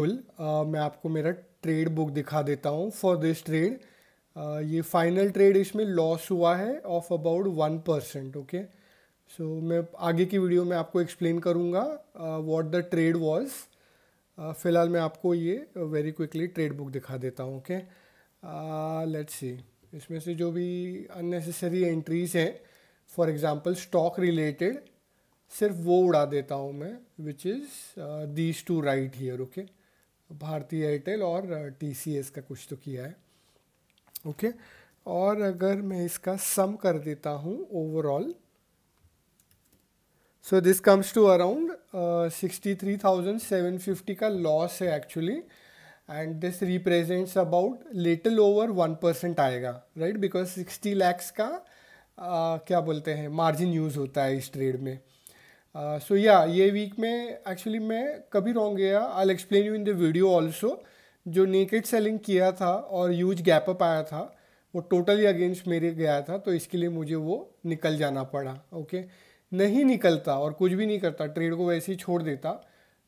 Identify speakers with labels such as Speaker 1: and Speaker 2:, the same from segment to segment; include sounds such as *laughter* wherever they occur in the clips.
Speaker 1: बिल्कुल मैं आपको मेरा ट्रेड बुक दिखा देता हूँ फॉर दिस ट्रेड ये फाइनल ट्रेड इसमें लॉस हुआ है of about one percent okay so मैं आगे की वीडियो में आपको एक्सप्लेन करूँगा व्हाट द ट्रेड वाज फिलहाल मैं आपको ये वेरी क्विकली ट्रेड बुक दिखा देता हूँ ओके लेट्स सी इसमें से जो भी अननेसेसरी एंट्रीज हैं फॉर एग्ज़ाम्पल स्टॉक रिलेटेड सिर्फ वो उड़ा देता हूँ मैं which is these two right here okay Bharti Airtel और टी का कुछ तो किया है ओके और अगर मैं इसका सम कर देता हूँ overall so this comes to around sixty three thousand seven fifty का लॉस है actually and this represents about little over one percent आएगा राइट बिकॉज सिक्सटी लैक्स का uh, क्या बोलते हैं मार्जिन यूज़ होता है इस ट्रेड में सो uh, या ये वीक में एक्चुअली मैं कभी रॉन्ग गया I explain you in the video also जो नेकेड सेलिंग किया था और यूज गैप अप आया था वो टोटली अगेंस्ट मेरे गया था तो इसके लिए मुझे वो निकल जाना पड़ा ओके नहीं निकलता और कुछ भी नहीं करता ट्रेड को वैसे ही छोड़ देता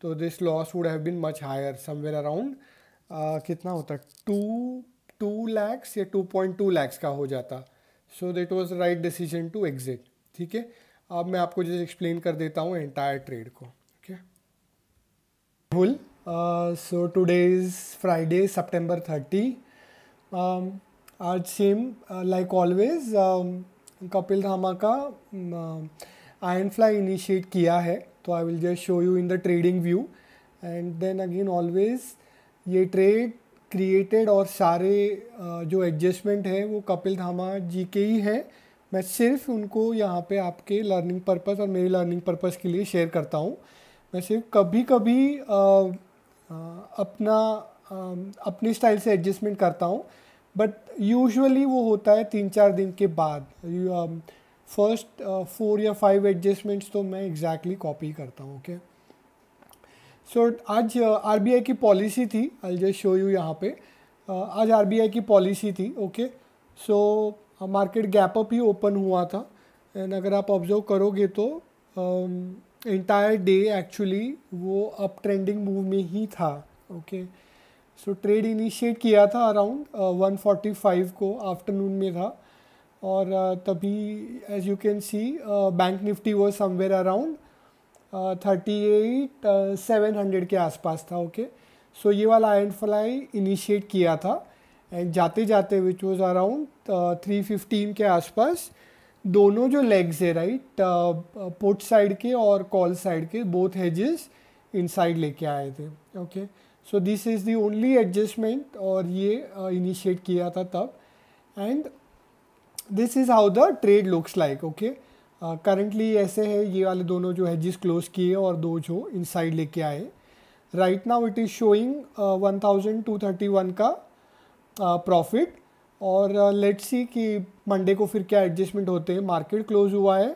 Speaker 1: तो this loss would have been much higher somewhere around कितना होता टू टू लैक्स या टू पॉइंट टू लैक्स का हो जाता so that was right decision to exit ठीक है अब मैं आपको जैसे एक्सप्लेन कर देता हूँ एंटायर ट्रेड को okay full so today is Friday September thirty आज same like always Kapil Dhama का आयन फ्लाई इनिशिएट किया है तो I will just show you in the trading view and then again always ये ट्रेड क्रिएटेड और सारे uh, जो एडजस्टमेंट है वो कपिल धामा जी के ही है मैं सिर्फ उनको यहाँ पे आपके लर्निंग पर्पस और मेरी लर्निंग पर्पस के लिए शेयर करता हूँ मैं सिर्फ कभी कभी आ, आ, अपना आ, अपने स्टाइल से एडजस्टमेंट करता हूँ बट यूजुअली वो होता है तीन चार दिन के बाद फर्स्ट फोर या फाइव एडजस्टमेंट्स तो मैं एग्जैक्टली कॉपी करता हूँ ओके सो आज आर uh, की पॉलिसी थी आई जस्ट शो यू यहाँ पे uh, आज आर की पॉलिसी थी okay okay? So so, market gap up ही ओपन हुआ था एंड अगर आप ऑब्जर्व करोगे तो इंटायर डे एक्चुअली वो अप ट्रेंडिंग मूव में ही था ओके सो ट्रेड इनिशिएट किया था अराउंड वन फोर्टी फाइव को आफ्टरनून में था और uh, तभी as you can see bank nifty वो somewhere around thirty eight seven hundred के आसपास था ओके okay? सो so, ये वाला एंड फ्लाई इनिशिएट किया था एंड जाते जाते which was around three fifteen के आसपास दोनों जो लेग्स है राइट पुट साइड के और कॉल साइड के बोथ हेजेस साइड लेके आए थे okay so this is the only adjustment और ये इनिशिएट uh, किया था तब and this is how the trade looks like okay currently ऐसे है ये वाले दोनों जो हेजेस क्लोज किए और दो जो इनसाइड लेके आए right now it is showing one thousand two thirty one का प्रॉफिट और लेट्स सी कि मंडे को फिर क्या एडजस्टमेंट होते हैं मार्केट क्लोज हुआ है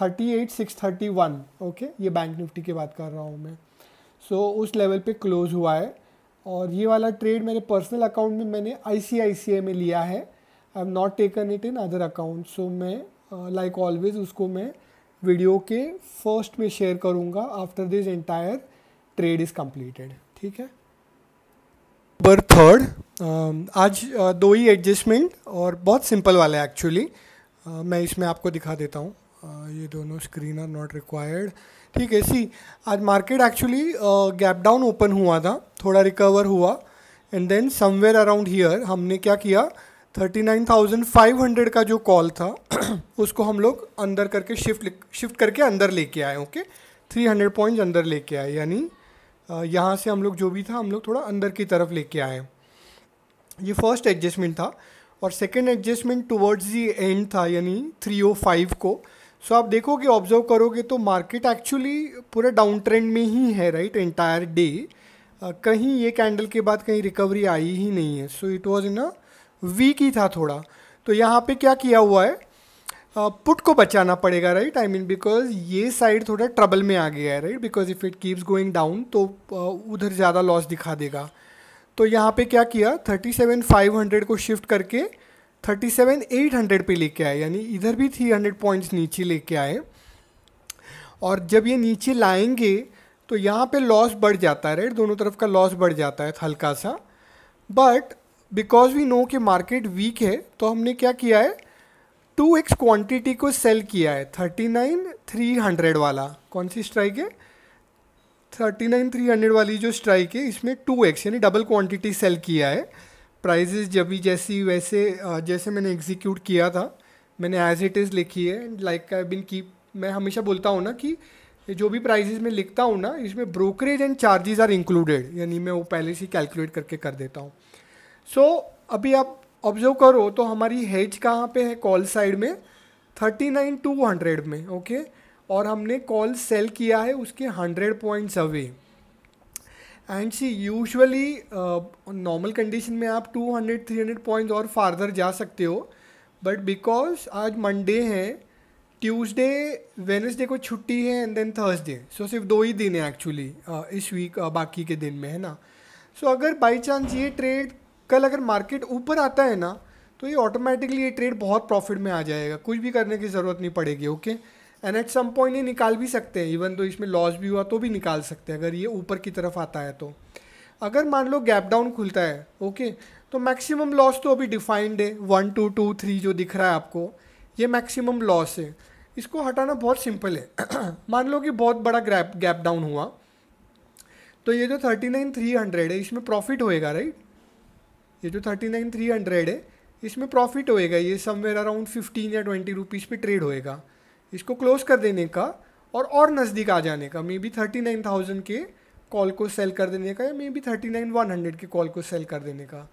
Speaker 1: thirty eight six thirty one okay ये बैंक निफ्टी की बात कर रहा हूँ मैं सो so, उस लेवल पे क्लोज हुआ है और ये वाला ट्रेड मेरे पर्सनल अकाउंट में मैंने आई में लिया है I am not taken it in other account so मैं लाइक uh, ऑलवेज like उसको मैं वीडियो के फर्स्ट में शेयर करूँगा after this entire trade is completed ठीक है अक्टूबर थर्ड um, आज uh, दो ही एडजस्टमेंट और बहुत सिंपल वाला है एक्चुअली मैं इसमें आपको दिखा देता हूँ uh, ये दोनों स्क्रीन आर नॉट रिक्वायर्ड ठीक है सी आज market actually gap down open हुआ था थोड़ा रिकवर हुआ and then somewhere around here हमने क्या किया 39,500 का जो कॉल था *clears throat* उसको हम लोग अंदर करके शिफ्ट शिफ्ट करके अंदर लेके आए ओके okay? 300 पॉइंट्स अंदर लेके आए यानी यहाँ से हम लोग जो भी था हम लोग थोड़ा अंदर की तरफ लेके आए ये फर्स्ट एडजस्टमेंट था और second adjustment towards the end था यानी थ्री ओ फाइव को सो so, आप देखोगे ऑब्जर्व करोगे तो मार्केट एक्चुअली पूरा डाउन ट्रेंड में ही है राइट एंटायर डे कहीं ये कैंडल के बाद कहीं रिकवरी आई ही नहीं है so it was in a weak ही था थोड़ा तो यहाँ पे क्या किया हुआ है पुट uh, को बचाना पड़ेगा राइट आई मीन बिकॉज ये साइड थोड़ा ट्रबल में आ गया है right because if it keeps going down तो uh, उधर ज़्यादा लॉस दिखा देगा तो यहाँ पे क्या किया 37,500 को शिफ्ट करके 37,800 पे लेके आए यानी इधर भी 300 पॉइंट्स नीचे लेके आए और जब ये नीचे लाएंगे तो यहाँ पे लॉस बढ़ जाता है राइट दोनों तरफ का लॉस बढ़ जाता है हल्का सा बट बिकॉज वी नो कि मार्केट वीक है तो हमने क्या किया है टू एक्स क्वान्टिटी को सेल किया है थर्टी नाइन थ्री हंड्रेड वाला कौन सी स्ट्राइक है थर्टी नाइन थ्री हंड्रेड वाली जो स्ट्राइक है इसमें टू एक्स यानी डबल क्वान्टिटी सेल किया है प्राइजेज जब भी जैसी वैसे जैसे मैंने एग्जीक्यूट किया था मैंने एज इट इज़ लिखी है लाइक आई बिन कीप मैं हमेशा बोलता हूँ ना कि जो भी प्राइजेज में लिखता हूँ ना इसमें brokerage and charges are included यानी मैं वो पहले से कैलकुलेट करके कर देता हूँ सो so, अभी आप ऑब्जर्व करो तो हमारी हेज कहाँ पे है कॉल साइड में थर्टी नाइन टू हंड्रेड में ओके और हमने कॉल सेल किया है उसके hundred points away and see usually normal condition में आप two hundred three hundred points और फार्दर जा सकते हो बट बिकॉज आज मंडे है ट्यूसडे वेनसडे को छुट्टी है एंड देन थर्सडे सो सिर्फ दो ही दिन है एक्चुअली uh, इस वीक uh, बाकी के दिन में है ना सो so, अगर बाई चांस ये ट्रेड कल अगर मार्केट ऊपर आता है ना तो ये ऑटोमेटिकली ये ट्रेड बहुत प्रॉफिट में आ जाएगा कुछ भी करने की ज़रूरत नहीं पड़ेगी okay and at some point ये निकाल भी सकते हैं इवन तो इसमें लॉस भी हुआ तो भी निकाल सकते हैं अगर ये ऊपर की तरफ आता है तो अगर मान लो गैप डाउन खुलता है ओके तो मैक्सिमम लॉस तो अभी डिफाइंड है वन टू टू थ्री जो दिख रहा है आपको ये मैक्सिमम लॉस है इसको हटाना बहुत सिंपल है *clears throat* मान लो कि बहुत बड़ा गैप गैप डाउन हुआ तो ये जो थर्टी नाइन थ्री हंड्रेड है इसमें प्रॉफिट होएगा राइट ये जो थर्टी नाइन थ्री हंड्रेड है इसमें प्रॉफिट होएगा ये समवेयर अराउंड फिफ्टीन या ट्वेंटी रुपीज़ पे ट्रेड होएगा इसको क्लोज कर देने का और और नज़दीक आ जाने का maybe thirty nine thousand के कॉल को सेल कर देने का या maybe thirty nine one hundred के कॉल को सेल कर देने का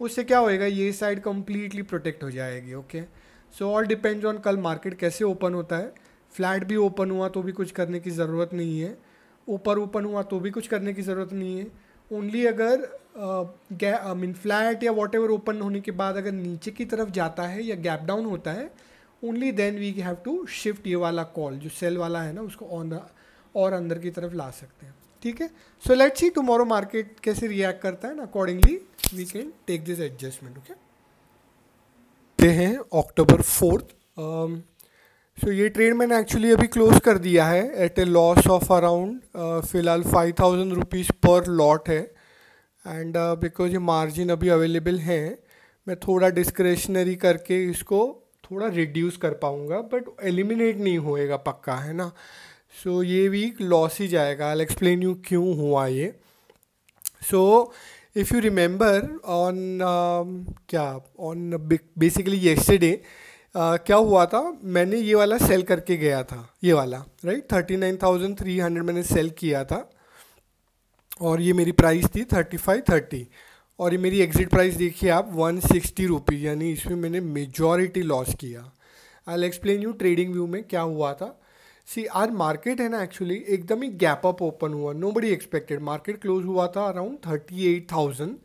Speaker 1: उससे क्या होएगा ये साइड कम्प्लीटली प्रोटेक्ट हो जाएगी okay so all depends on कल मार्केट कैसे ओपन होता है फ्लैट भी ओपन हुआ तो भी कुछ करने की ज़रूरत नहीं है ऊपर ओपन हुआ तो भी कुछ करने की ज़रूरत नहीं है ओनली अगर आई मीन फ्लैट या वॉट एवर ओपन होने के बाद अगर नीचे की तरफ जाता है या गैप डाउन होता है only then we have to shift ये वाला कॉल जो सेल वाला है ना उसको ऑन और अंदर की तरफ ला सकते हैं ठीक है so let's see tomorrow market कैसे रिएक्ट करता है ना accordingly we can take this adjustment okay हैं अक्टूबर फोर्थ सो so, ये ट्रेड मैंने एक्चुअली अभी क्लोज कर दिया है at a loss of around फ़िलहाल फाइव थाउजेंड रुपीज़ पर लॉट है एंड बिकॉज uh, ये मार्जिन अभी अवेलेबल हैं मैं थोड़ा डिस्क्रेशनरी करके इसको थोड़ा रिड्यूस कर पाऊँगा बट एलिमिनेट नहीं होएगा पक्का है ना सो so, ये वीक लॉस ही जाएगा आई एक्सप्लेन यू क्यों हुआ ये so if you remember on क्या ऑन बेसिकली येस्टरडे Uh, क्या हुआ था मैंने ये वाला सेल करके गया था ये वाला right thirty nine thousand three hundred मैंने सेल किया था और ये मेरी प्राइस थी थर्टी फाइव थर्टी और ये मेरी एग्ज़िट प्राइस देखिए आप वन सिक्सटी रुपीज़ यानी इसमें मैंने मेजॉरिटी लॉस किया I'll explain you trading view में क्या हुआ था सी आज मार्केट है ना एक्चुअली एकदम ही गैप अप ओपन हुआ nobody expected market close हुआ था अराउंड थर्टी एट थाउजेंड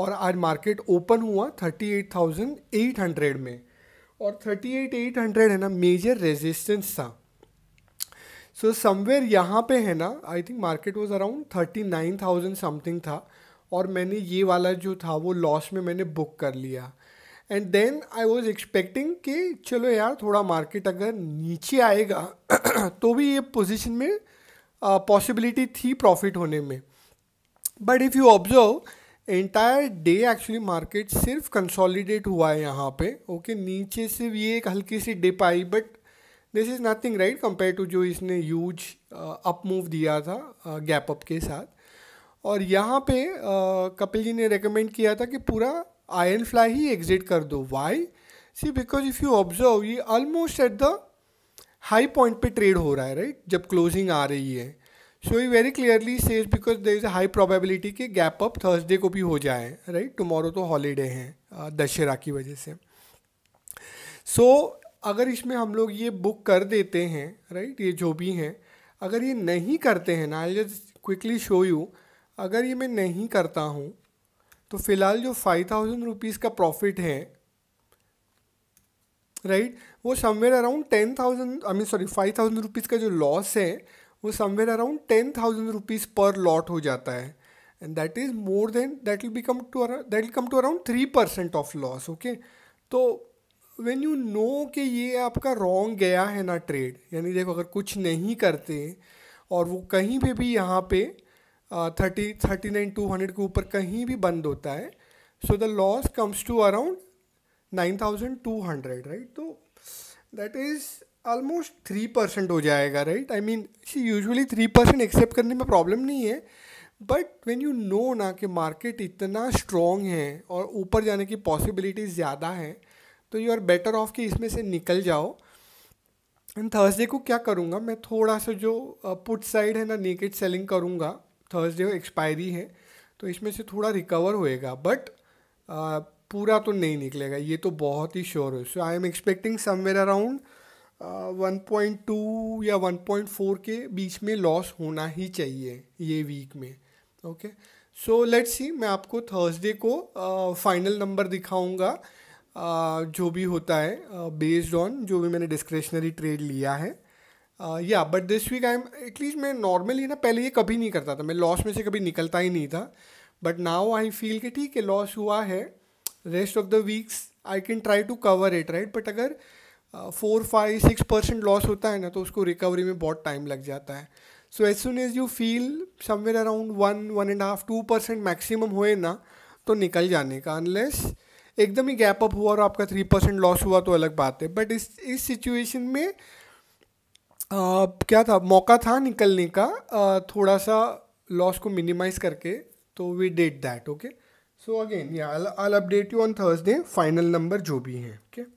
Speaker 1: और आज मार्केट ओपन हुआ thirty eight thousand eight hundred में और थर्टी एट एट हंड्रेड है ना मेजर रेजिस्टेंस था सो समवेयर यहाँ पे है ना I think market was around thirty nine thousand something था और मैंने ये वाला जो था वो लॉस में मैंने बुक कर लिया and then I was expecting कि चलो यार थोड़ा मार्केट अगर नीचे आएगा *clears throat* तो भी ये पोजिशन में पॉसिबिलिटी uh, थी प्रॉफिट होने में but if you observe entire day actually market सिर्फ कंसोलिडेट हुआ है यहाँ पे ओके नीचे से भी एक हल्की सी डिप आई but this is nothing right compare to जो इसने यूज अप मूव दिया था गैप uh, अप के साथ और यहाँ पे uh, कपिल जी ने रिकमेंड किया था कि पूरा आयरन फ्लाई ही एग्जिट कर दो why see because if you observe ये almost at the high point पे ट्रेड हो रहा है राइट right? जब क्लोजिंग आ रही है so he very clearly says because there is a high probability कि गैप अप थर्सडे को भी हो जाए राइट टुमारो तो हॉलीडे हैं दशहरा की वजह से सो so, अगर इसमें हम लोग ये बुक कर देते हैं राइट ये जो भी हैं अगर ये नहीं करते हैं ना I just quickly show you अगर ये मैं नहीं करता हूँ तो फ़िलहाल जो फाइव थाउजेंड रुपीज़ का प्रॉफिट है राइट right? वो somewhere around ten thousand I mean sorry five thousand rupees का जो लॉस है वो somewhere around ten thousand rupees पर लॉट हो जाता है and that is more than that will become to that will come to around three percent of loss okay तो when you know कि ये आपका रॉन्ग गया है ना ट्रेड यानी देखो अगर कुछ नहीं करते और वो कहीं पर भी यहाँ पे thirty thirty nine two hundred के ऊपर कहीं भी बंद होता है so the loss comes to around nine thousand two hundred right तो that is almost three percent हो जाएगा right I mean see usually three percent accept करने में प्रॉब्लम नहीं है बट वेन यू नो ना कि मार्केट इतना स्ट्रॉन्ग है और ऊपर जाने की पॉसिबिलिटी ज़्यादा है तो यू आर बेटर ऑफ कि इसमें से निकल जाओ एंड थर्सडे को क्या करूँगा मैं थोड़ा सा जो पुट साइड है ना नेकेट सेलिंग करूँगा थर्सडे एक्सपायरी है तो इसमें से थोड़ा रिकवर होएगा बट पूरा तो नहीं निकलेगा ये तो बहुत ही श्योर है so I am expecting somewhere around 1.2 या 1.4 के बीच में लॉस होना ही चाहिए ये वीक में ओके सो लेट्स सी मैं आपको थर्सडे को फाइनल uh, नंबर दिखाऊंगा uh, जो भी होता है बेस्ड uh, ऑन जो भी मैंने डिस्क्रेशनरी ट्रेड लिया है या but this week I am at least मैं नॉर्मली ना पहले ये कभी नहीं करता था मैं लॉस में से कभी निकलता ही नहीं था बट नाउ आई फील कि ठीक है लॉस हुआ है rest of the weeks I can try to cover it right but अगर uh, four five six percent loss होता है ना तो उसको रिकवरी में बहुत टाइम लग जाता है so as soon as you feel somewhere around one one and half two percent maximum हुए ना तो निकल जाने का अनलेस एकदम ही गैप अप हुआ और आपका थ्री परसेंट लॉस हुआ तो अलग बात है बट इस इस सिचुएशन में आ, क्या था मौका था निकलने का आ, थोड़ा सा लॉस को मिनिमाइज करके तो we date that okay so again I update you on Thursday final number जो भी हैं ओके okay?